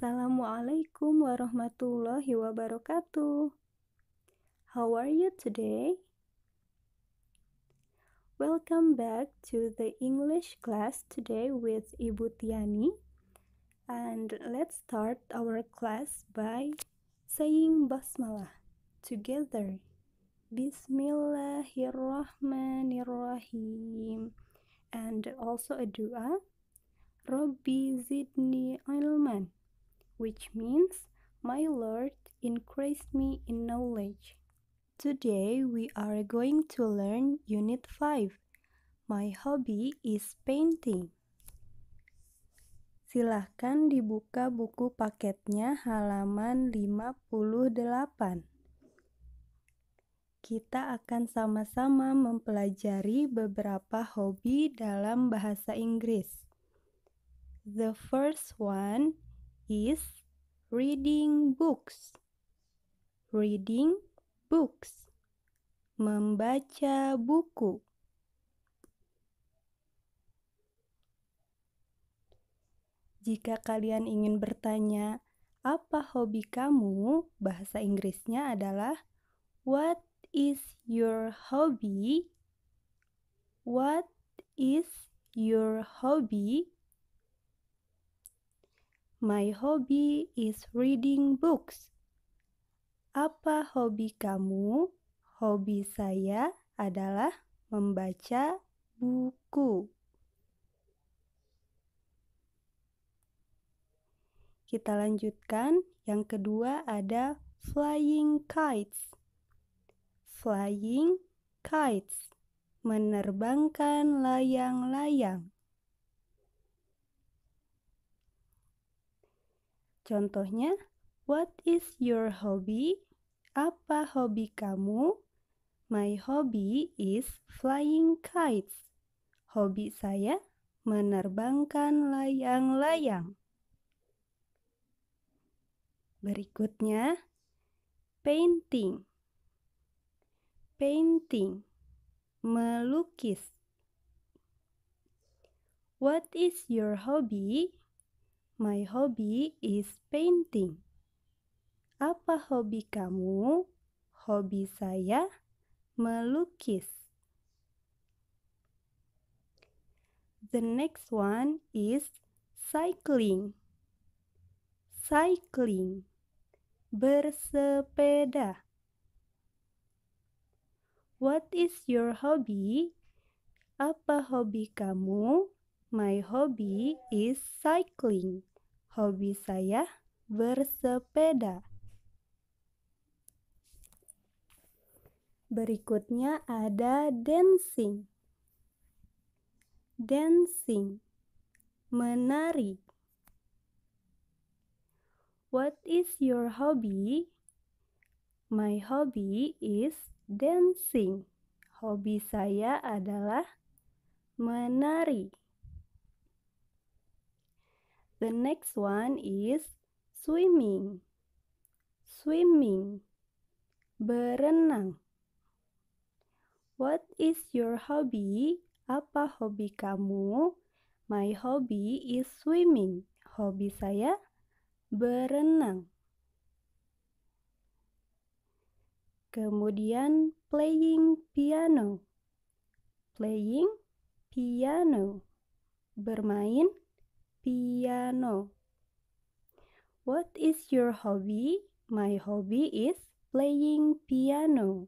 Assalamualaikum warahmatullahi wabarakatuh. How are you today? Welcome back to the English class today with Ibu Tiani. And let's start our class by saying basmalah together. Bismillahirrahmanirrahim. And also a dua. Robbi zidni ilman which means my Lord increased me in knowledge. Today we are going to learn Unit 5. My hobby is painting. Silahkan dibuka buku paketnya halaman 58. Kita akan sama-sama mempelajari beberapa hobi dalam bahasa Inggris. The first one is reading books. Reading books. Membaca buku. Jika kalian ingin bertanya, apa hobi kamu? Bahasa Inggrisnya adalah What is your hobby? What is your hobby? My hobby is reading books. Apa hobi kamu? Hobi saya adalah membaca buku. Kita lanjutkan. Yang kedua ada flying kites. Flying kites menerbangkan layang-layang. Contohnya, what is your hobby? Apa hobi kamu? My hobby is flying kites. Hobi saya menerbangkan layang-layang. Berikutnya, painting. Painting, melukis. What is your hobby? My hobby is painting. Apa hobi kamu? Hobi saya melukis. The next one is cycling. Cycling. Bersepeda. What is your hobby? Apa hobi kamu? My hobby is cycling. Hobi saya bersepeda. Berikutnya ada dancing. Dancing. Menari. What is your hobby? My hobby is dancing. Hobi saya adalah menari. The next one is swimming. Swimming. Berenang. What is your hobby? Apa hobi kamu? My hobby is swimming. Hobi saya berenang. Kemudian playing piano. Playing piano. Bermain piano. What is your hobby? My hobby is playing piano.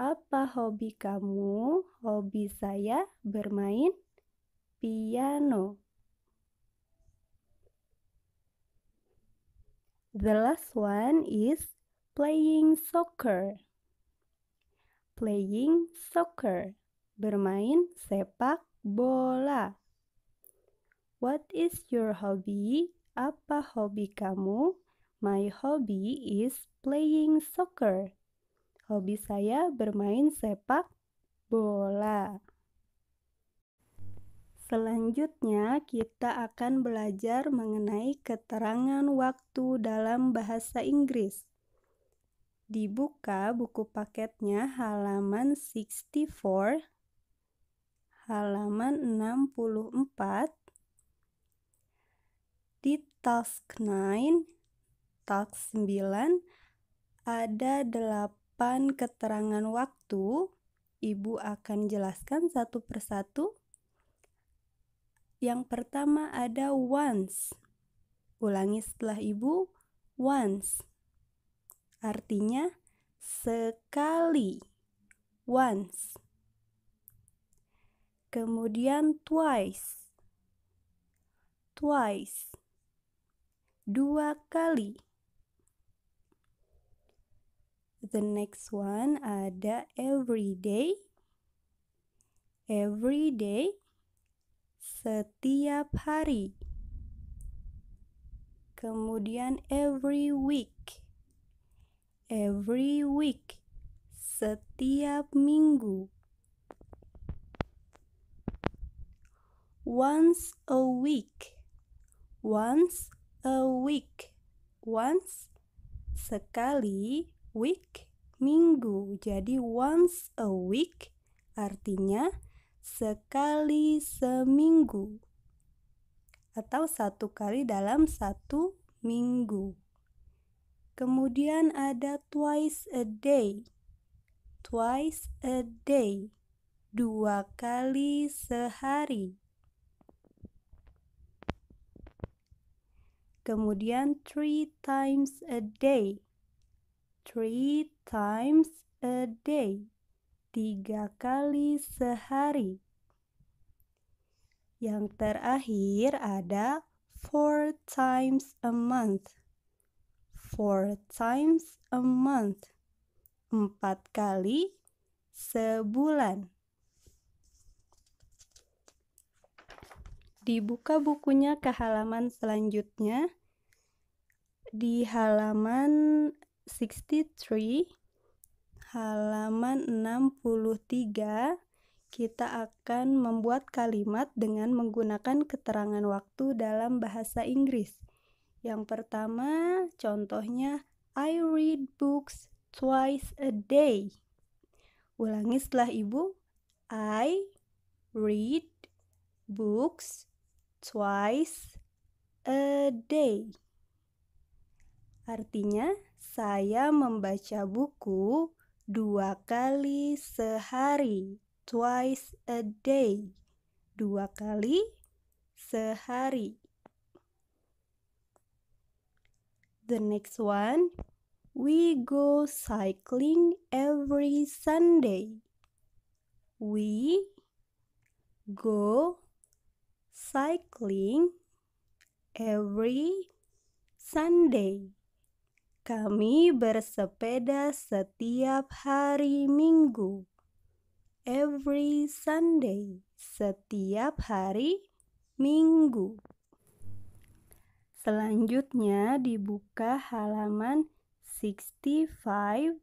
Apa hobi kamu? Hobi saya bermain piano. The last one is playing soccer. Playing soccer, bermain sepak bola. What is your hobby? Apa hobi kamu? My hobby is playing soccer. Hobi saya bermain sepak bola. Selanjutnya, kita akan belajar mengenai keterangan waktu dalam bahasa Inggris. Dibuka buku paketnya halaman 64, halaman 64, di task 9, task 9, ada 8 keterangan waktu. Ibu akan jelaskan satu persatu. Yang pertama ada once. Ulangi setelah ibu, once. Artinya sekali, once. Kemudian twice. Twice dua kali. The next one ada every day. Every day setiap hari. Kemudian every week. Every week setiap minggu. Once a week. Once a week. Once sekali, week minggu. Jadi once a week artinya sekali seminggu atau satu kali dalam satu minggu. Kemudian ada twice a day. Twice a day. Dua kali sehari kemudian three times a day three times a day tiga kali sehari yang terakhir ada four times a month four times a month empat kali sebulan dibuka bukunya ke halaman selanjutnya di halaman 63 halaman 63 kita akan membuat kalimat dengan menggunakan keterangan waktu dalam bahasa Inggris. Yang pertama, contohnya I read books twice a day. Ulangi setelah Ibu. I read books twice a day. Artinya, saya membaca buku dua kali sehari, twice a day. Dua kali sehari. The next one, we go cycling every Sunday. We go cycling every Sunday. Kami bersepeda setiap hari Minggu. Every Sunday, setiap hari Minggu. Selanjutnya dibuka halaman 65,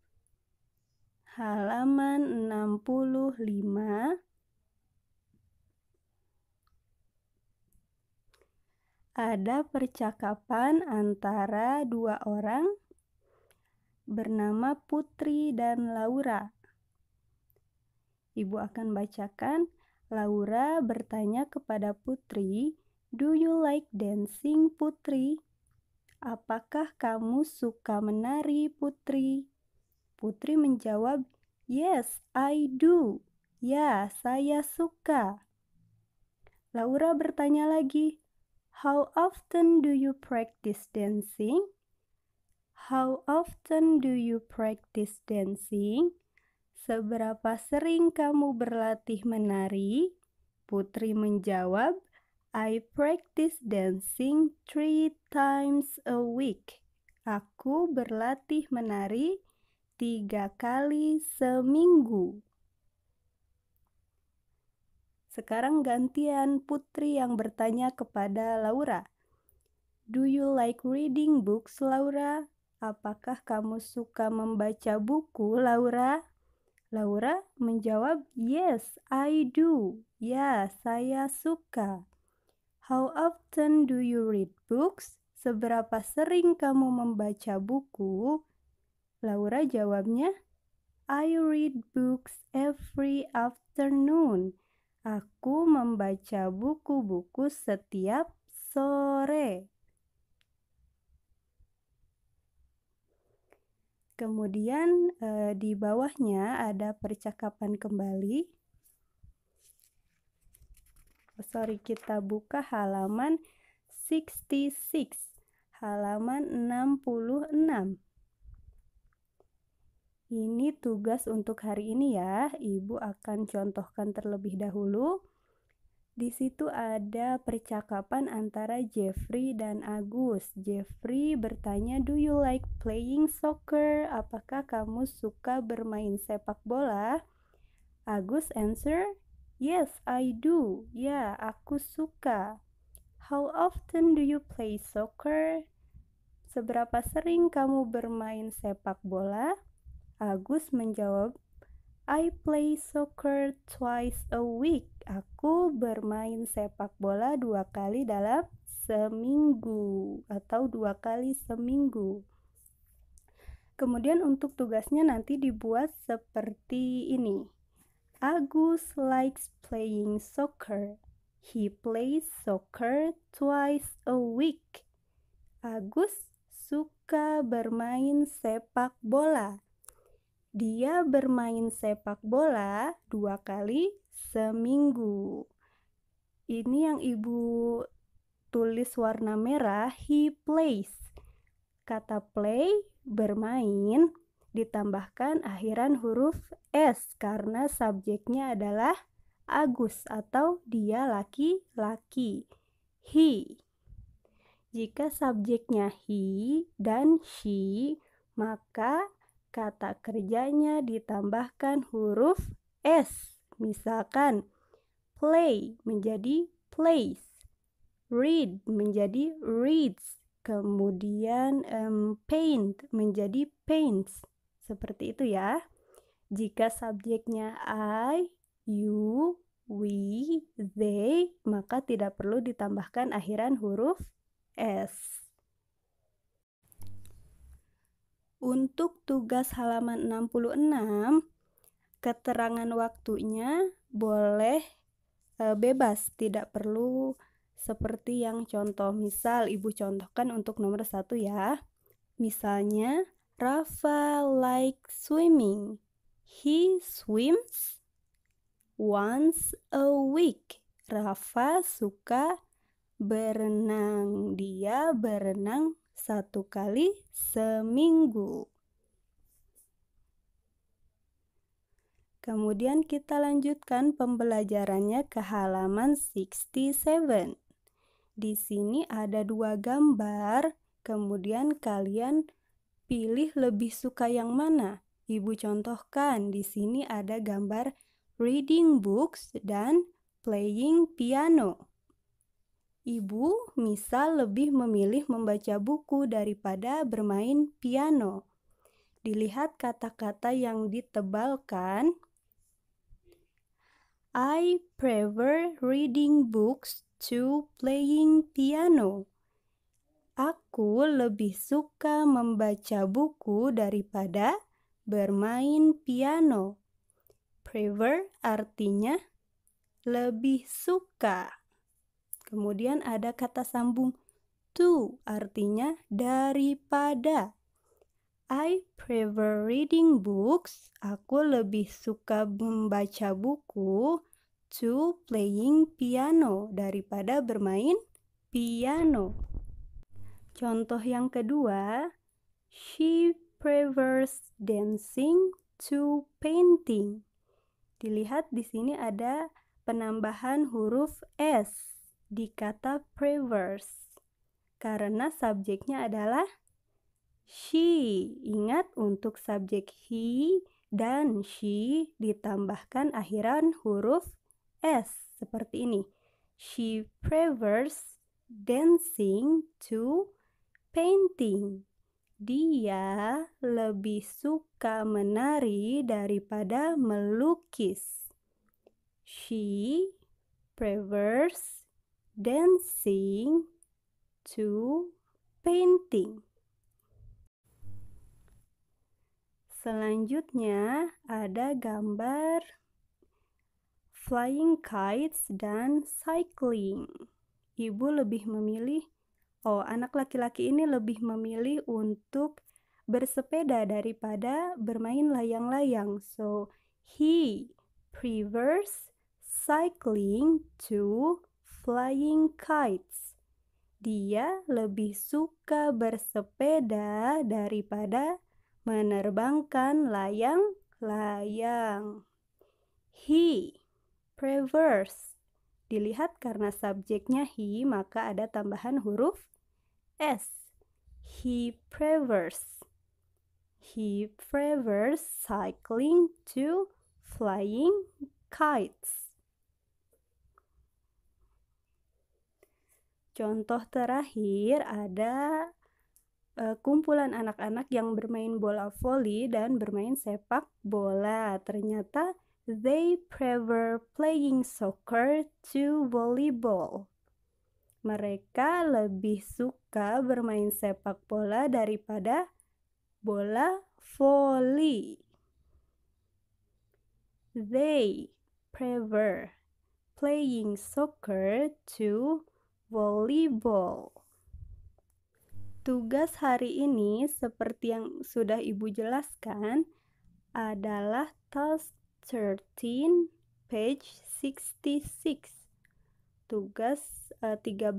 halaman 65. Ada percakapan antara dua orang bernama Putri dan Laura. Ibu akan bacakan. Laura bertanya kepada Putri, "Do you like dancing, Putri?" "Apakah kamu suka menari, Putri?" Putri menjawab, "Yes, I do." "Ya, saya suka." Laura bertanya lagi, "How often do you practice dancing?" How often do you practice dancing? Seberapa sering kamu berlatih menari? Putri menjawab, I practice dancing three times a week. Aku berlatih menari tiga kali seminggu. Sekarang gantian Putri yang bertanya kepada Laura. Do you like reading books, Laura? Apakah kamu suka membaca buku, Laura? Laura menjawab, "Yes, I do." Ya, saya suka. How often do you read books? Seberapa sering kamu membaca buku? Laura jawabnya, I read books every afternoon. Aku membaca buku-buku setiap sore. Kemudian e, di bawahnya ada percakapan kembali. Oh, sorry, kita buka halaman 66, halaman 66. Ini tugas untuk hari ini ya. Ibu akan contohkan terlebih dahulu. Di situ ada percakapan antara Jeffrey dan Agus. Jeffrey bertanya, "Do you like playing soccer? Apakah kamu suka bermain sepak bola?" Agus answer, "Yes, I do. Ya, aku suka." How often do you play soccer? Seberapa sering kamu bermain sepak bola? Agus menjawab, I play soccer twice a week. Aku bermain sepak bola dua kali dalam seminggu atau dua kali seminggu. Kemudian untuk tugasnya nanti dibuat seperti ini. Agus likes playing soccer. He plays soccer twice a week. Agus suka bermain sepak bola dia bermain sepak bola dua kali seminggu. Ini yang ibu tulis warna merah, he plays. Kata play, bermain, ditambahkan akhiran huruf S karena subjeknya adalah Agus atau dia laki-laki. He. Jika subjeknya he dan she, maka kata kerjanya ditambahkan huruf S. Misalkan play menjadi plays, read menjadi reads, kemudian um, paint menjadi paints. Seperti itu ya. Jika subjeknya I, you, we, they, maka tidak perlu ditambahkan akhiran huruf S. Untuk tugas halaman 66, keterangan waktunya boleh e, bebas, tidak perlu seperti yang contoh misal ibu contohkan untuk nomor satu ya. Misalnya, Rafa like swimming. He swims once a week. Rafa suka berenang. Dia berenang satu kali seminggu. Kemudian kita lanjutkan pembelajarannya ke halaman 67. Di sini ada dua gambar, kemudian kalian pilih lebih suka yang mana. Ibu contohkan, di sini ada gambar reading books dan playing piano. Ibu, misal lebih memilih membaca buku daripada bermain piano. Dilihat kata-kata yang ditebalkan, I prefer reading books to playing piano. Aku lebih suka membaca buku daripada bermain piano. Prefer artinya lebih suka. Kemudian ada kata sambung to artinya daripada. I prefer reading books. Aku lebih suka membaca buku to playing piano daripada bermain piano. Contoh yang kedua, she prefers dancing to painting. Dilihat di sini ada penambahan huruf s di kata preverse karena subjeknya adalah she. Ingat untuk subjek he dan she ditambahkan akhiran huruf s seperti ini. She prefers dancing to painting. Dia lebih suka menari daripada melukis. She prefers dancing to painting. Selanjutnya ada gambar flying kites dan cycling. Ibu lebih memilih oh anak laki-laki ini lebih memilih untuk bersepeda daripada bermain layang-layang. So he prefers cycling to flying kites. Dia lebih suka bersepeda daripada menerbangkan layang-layang. He prefers. Dilihat karena subjeknya he, maka ada tambahan huruf s. He prefers. He prefers cycling to flying kites. Contoh terakhir ada eh, kumpulan anak-anak yang bermain bola voli dan bermain sepak bola. Ternyata they prefer playing soccer to volleyball. Mereka lebih suka bermain sepak bola daripada bola voli. They prefer playing soccer to volleyball. Tugas hari ini seperti yang sudah Ibu jelaskan adalah task 13 page 66. Tugas uh, eh, 13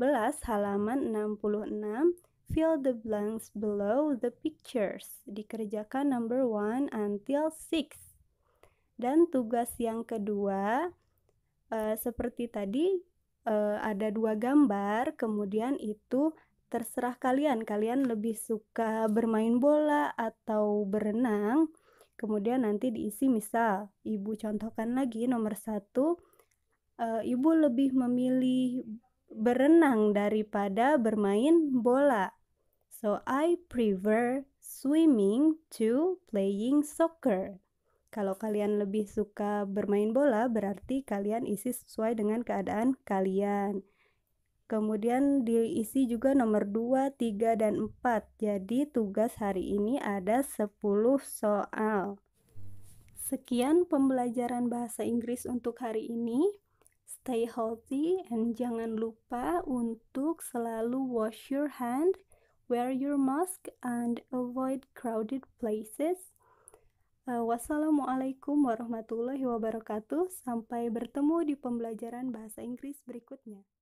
halaman 66 fill the blanks below the pictures. Dikerjakan number 1 until 6. Dan tugas yang kedua uh, seperti tadi uh, ada dua gambar, kemudian itu terserah kalian. Kalian lebih suka bermain bola atau berenang. Kemudian nanti diisi misal, ibu contohkan lagi nomor satu, e, ibu lebih memilih berenang daripada bermain bola. So I prefer swimming to playing soccer. Kalau kalian lebih suka bermain bola, berarti kalian isi sesuai dengan keadaan kalian. Kemudian diisi juga nomor 2, 3, dan 4. Jadi tugas hari ini ada 10 soal. Sekian pembelajaran bahasa Inggris untuk hari ini. Stay healthy and jangan lupa untuk selalu wash your hand, wear your mask and avoid crowded places. Eh, wassalamualaikum warahmatullahi wabarakatuh. Sampai bertemu di pembelajaran bahasa Inggris berikutnya.